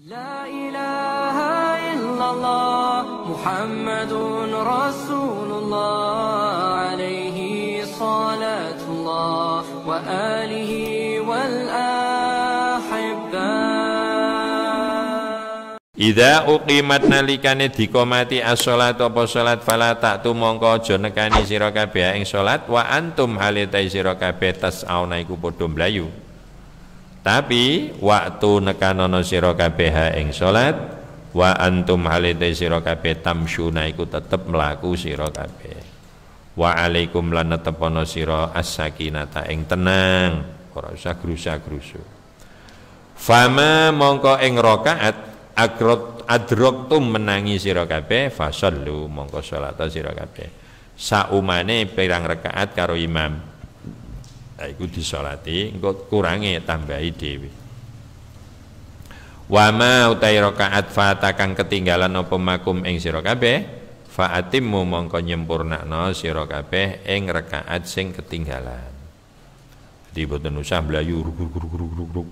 Ida uqimat nalikane dikomati as-sholat apa sholat fala tak tu mongko aja nekani sira kabeh ing wa antum halitai sira kabeh tas auna iku padha mlayu tapi waktu nekanono siro kabeh ing salat wa antum halite siro kabeh tamsyuna iku tetep melaku siro kabeh. Wa alaikum lan tepono siro as-sakinata ing tenang, ora usah grusa-grusu. Fama mongko ing rakaat agrot tum menangi siro kabeh fasallu mongko salat siro kabeh. Saumane pirang rakaat karo imam nah, itu disolati engkau kurangi tambahi dewi. wa ma utai rokaat fata ketinggalan apa makum eng sira kabeh fa mongko nyempurna sira kabeh eng rekaat sing ketinggalan jadi buatan usah mlayu ruk ruk ruk ruk ruk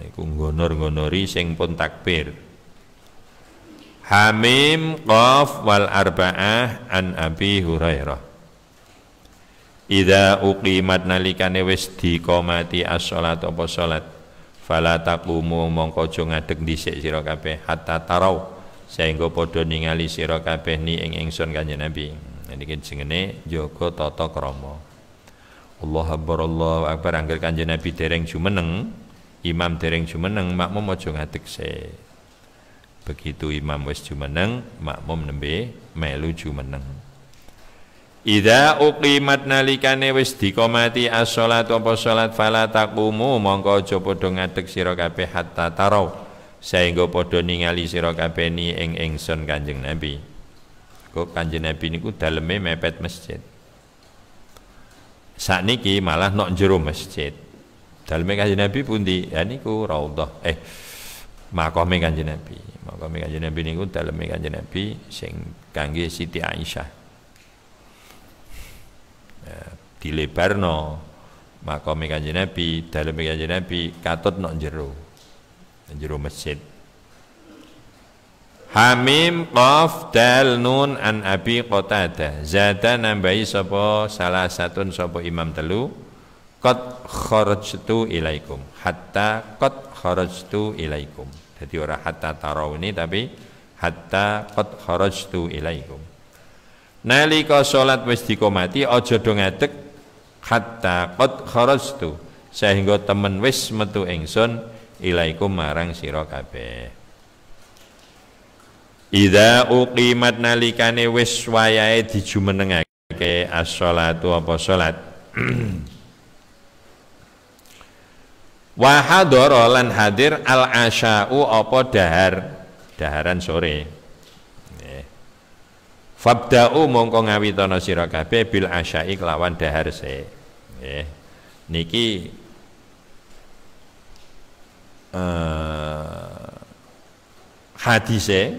niku ngonor-ngonori sing pun takbir Hamim Qaf wal Arba'ah an Abi Hurairah Ida uqimat nalikane wis diqomati as asolat apa salat fala taqumu mongko aja ngadeg dhisik sira kabeh hatta tarau sehingga padha ningali sira kabeh ni ing ingsun kanjeng Nabi. Niki jenenge jaga tata krama. Allah akbar Allah akbar angger kanjeng Nabi dereng jumeneng, imam dereng jumeneng makmum aja ngadeg se. Begitu imam wis jumeneng, makmum nembe melu jumeneng. Ida uqimat nalikane wis dikomati as-shalat apa salat fala taqumu mongko aja padha ngadeg sira kabeh hatta tarau sehingga padha ningali sira kabeh ni ing ingsun Kanjeng Nabi. Kok Kanjeng Nabi niku daleme mepet masjid. Sakniki malah nok jero masjid. Daleme Kanjeng Nabi pundi? Ya niku raudhah. Eh makome Kanjeng Nabi. Makome Kanjeng Nabi niku daleme Kanjeng Nabi sing kangge Siti Aisyah ya, dilebarno makome kanjeng Nabi dalam kanjeng Nabi katut nok jero jero masjid Hamim Qaf Dal Nun An Abi Qatadah Zada nambahi sapa salah satun sopo imam telu Qad kharajtu ilaikum Hatta qad kharajtu ilaikum Jadi orang hatta tarawini tapi Hatta qad kharajtu ilaikum nalika salat wis dikomati aja do ngadeg hatta qad kharastu sehingga temen wis metu ingsun ilaikum marang sira kabeh Ida uqimat nalikane wis wayahe dijumenengake as-shalatu apa salat Wa lan hadir al-asya'u apa dahar daharan sore Fabda'u mongko ngawitana sira kabeh bil asyai kelawan dahar se. Nggih. Niki eh hadise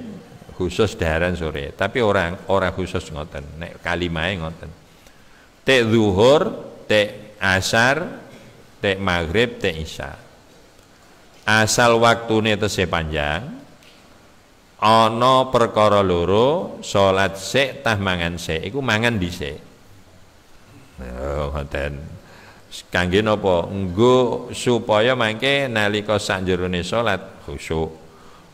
khusus daharan sore, tapi orang orang khusus ngoten. Nek kalimahe ngoten. Tek zuhur, tek asar, tek maghrib, tek isya. Asal waktune tesih panjang, ana perkara loro salat sik tah mangan sik iku mangan dhisik oh ya, ngoten kangge napa nggo supaya mangke nalika sak jerone salat khusyuk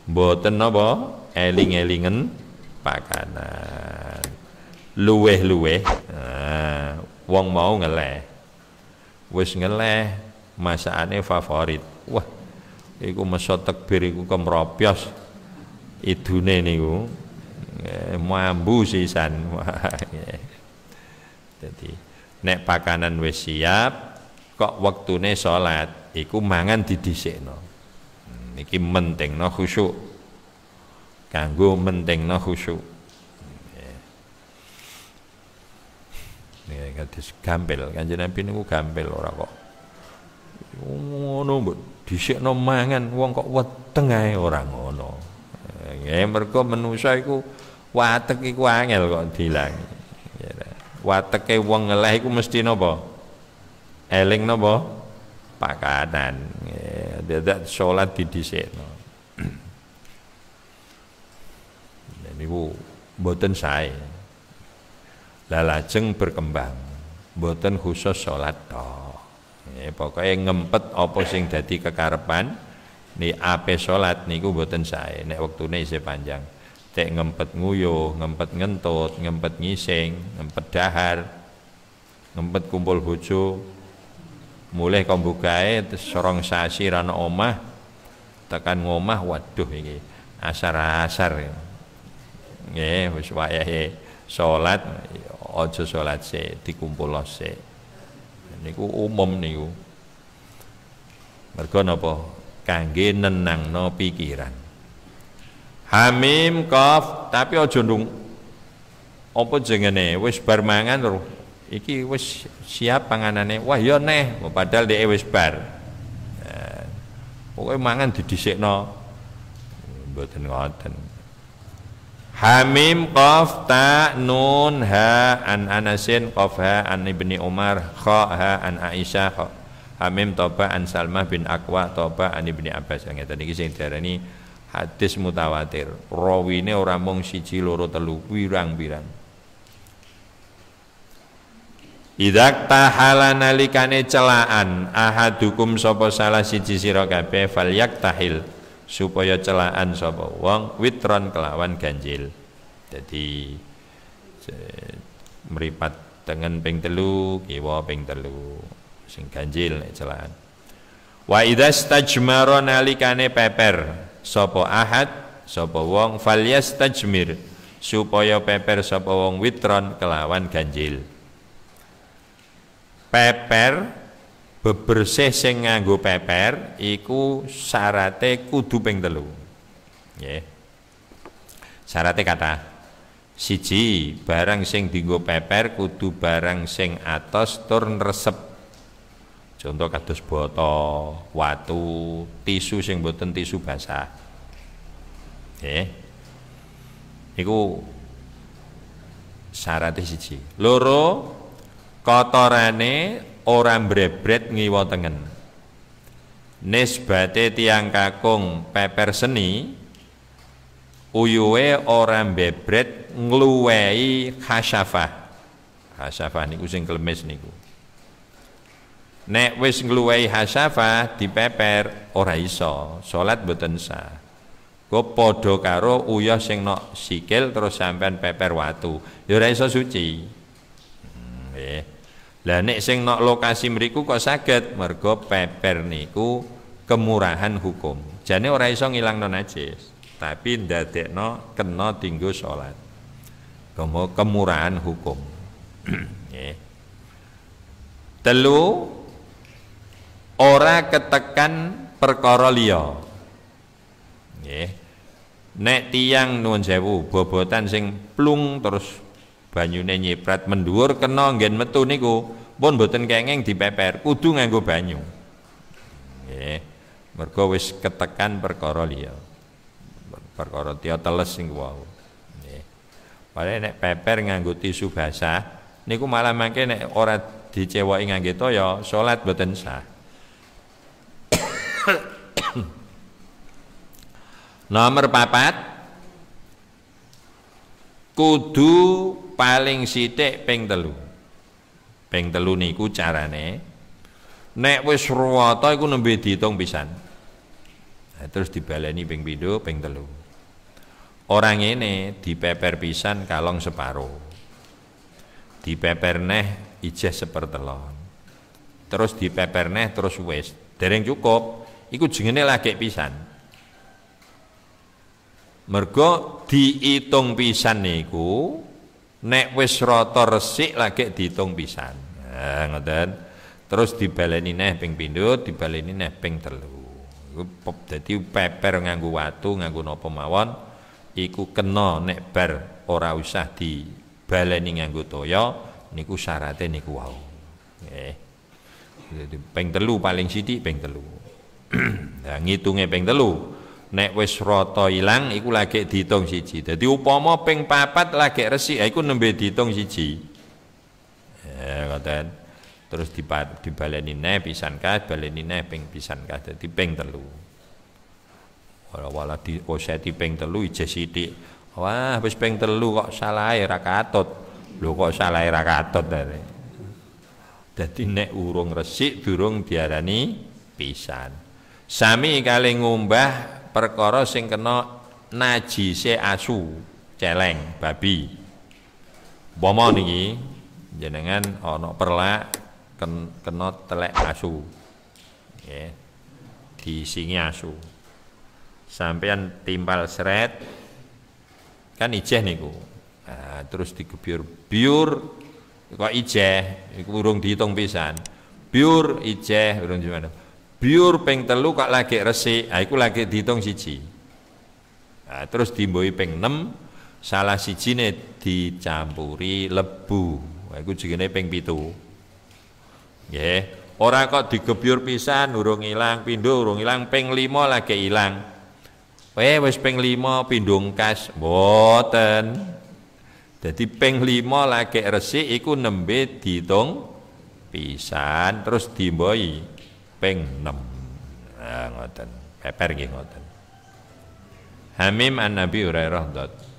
mboten napa eling-elingen pakanan luweh-luweh nah, wong mau ngeleh wis ngeleh masakane favorit wah iku mesot tekbir iku kemropios idune niku eh, mambu sisan. Iya. jadi nek pakanan wis siap kok waktune salat iku mangan didhisikno. Niki hmm, mentingno khusyuk. Kanggo mentingno khusyuk. Nih hmm, iya. iya, kados gampil, Kanjeng Nabi niku gampil ora kok. Ngono mbok no mangan wong kok weteng ae orang ngono. Ya mergo manusa iku watek iku angel kok dilangi. Ya. Wateke wong ngeleh iku mesti napa? Eling napa? Pakanan. Ya, dadak salat didhisikno. niku boten sae. Lah lajeng berkembang. Boten khusus salat tok. Ya, pokoknya ngempet apa sing dadi kekarepan Ni ape sholat? niku mboten saya. nek wektune isih panjang. Tek ngempet nguyuh, ngempet ngentut, ngempet ngising, ngempet dahar, ngempet kumpul bojo. mulai kombukae sorong sasi rana omah tekan ngomah waduh ini asar-asar. Nggih wis wayahe salat aja salat sik dikumpulno se Niku umum niku. Mergo napa? kangge no pikiran. Hamim kaf tapi aja ndung apa jengene wis bar mangan roh. Iki wis siap panganane. Wah ya neh padahal dhek wis bar. Nah, Pokoke mangan no Mboten ngoten. Hamim kaf ta nun ha an Anasin kaf ha an Ibni Umar kha ha an Aisyah kha. Hamim Toba an Salmah bin Akwa Toba an Ibni Abbas yang tadi iki sing ini hadis mutawatir. ini orang mung siji loro telu wirang pirang Idak tahala nalikane celaan ahadukum sopo salah siji sira kabeh falyak tahil supaya celaan sopo wong witron kelawan ganjil. Jadi eh, meripat dengan ping telu, kiwa ping telu sing ganjil nek celaan wa idza stajmara nalikane peper sapa ahad sapa wong falyastajmir supaya peper sapa wong witron kelawan ganjil peper bebersih sing nganggo peper iku syarate kudu ping telu nggih syarate kata siji barang sing dinggo peper kudu barang sing atos tur resep Contoh kados botol, watu, tisu sing boten tisu basah. Nggih. Iku syarat siji. Loro kotorane ora brebret ngiwa tengen. Nisbate tiang kakung peper seni uyuwe orang bebret ngluwei khasyafah. Khasyafah niku sing klemes niku nek wis ngluwehi hasyafah dipeper ora iso salat mboten sah Kok padha karo uyah sing nok sikil terus sampean peper watu. Ya ora iso suci. Hmm, eh. Lah nek sing nok lokasi mriku kok saged mergo peper niku kemurahan hukum. Jane ora iso ngilangno najis, tapi ndadekno kena dinggo salat. Kemurahan hukum. Nggih. Eh. Telu ora ketekan perkara liya nggih nek tiang nuwun sewu bobotan sing plung terus banyune nyiprat mendhuwur kena nggen metu niku pun boten kenging dipeper kudu nganggo banyu nggih mergo wis ketekan perkara liya perkara tiya teles sing wau nggih padahal nek peper nganggo tisu basah niku malah mangke nek ora dicewoki ngangge toya salat boten sah Nomor papat kudu paling sithik ping telu. Ping telu niku carane nek wis ruwata iku nembe diitung pisan. Nah, terus dibaleni ping pindho ping telu. Orang ini dipeper pisan kalong separuh Dipeper neh ijeh sepertelon. Terus dipeper neh terus wis dereng cukup Iku jengene lagi pisan. Mergo diitung pisan niku nek wis rata resik lagi diitung pisan. Nah, ngoten. Terus dibaleni neh ping pindho, dibaleni neh ping telu. Iku dadi peper nganggo watu, nganggo napa mawon iku kena nek bar ora usah dibaleni nganggo toya niku syaratnya niku wau. Nggih. Jadi ping telu paling sithik ping telu. nah, ngitunge ping telu nek wis rata ilang iku lagi diitung siji dadi upama ping papat lagi resik iku nembe diitung siji ya ngoten terus dibaleni ne pisan kae baleni ne ping pisan kae dadi ping telu ora wala di oseti oh, ping telu ije sithik wah wis ping telu kok salah ra katut lho kok salah ra katut dadi nek urung resik durung diarani pisan Sami kali ngumbah perkara sing kena najise asu, celeng, babi. bomo niki jenengan ono perlak ken, kena telek asu. di Disingi asu. sampean timpal seret kan ijeh niku. Nah, terus digebyur biur kok ijeh iku urung dihitung pisan. Biur ijeh urung gimana biur peng telu kak lagi resik aku nah, lagi dihitung siji nah, terus boy peng enam, salah siji nih dicampuri lebu nah, juga peng ping pitu yeah. orang kok digebur pisan urung hilang, pindu urung hilang ping 5 lagi hilang, eh wes peng 5 pindung kas boten, jadi ping 5 lagi resik iku nembe dihitung pisan terus dimboi kuping 6. Nah ngoten, peper nggih ngoten. Hamim an Nabi Hurairah dot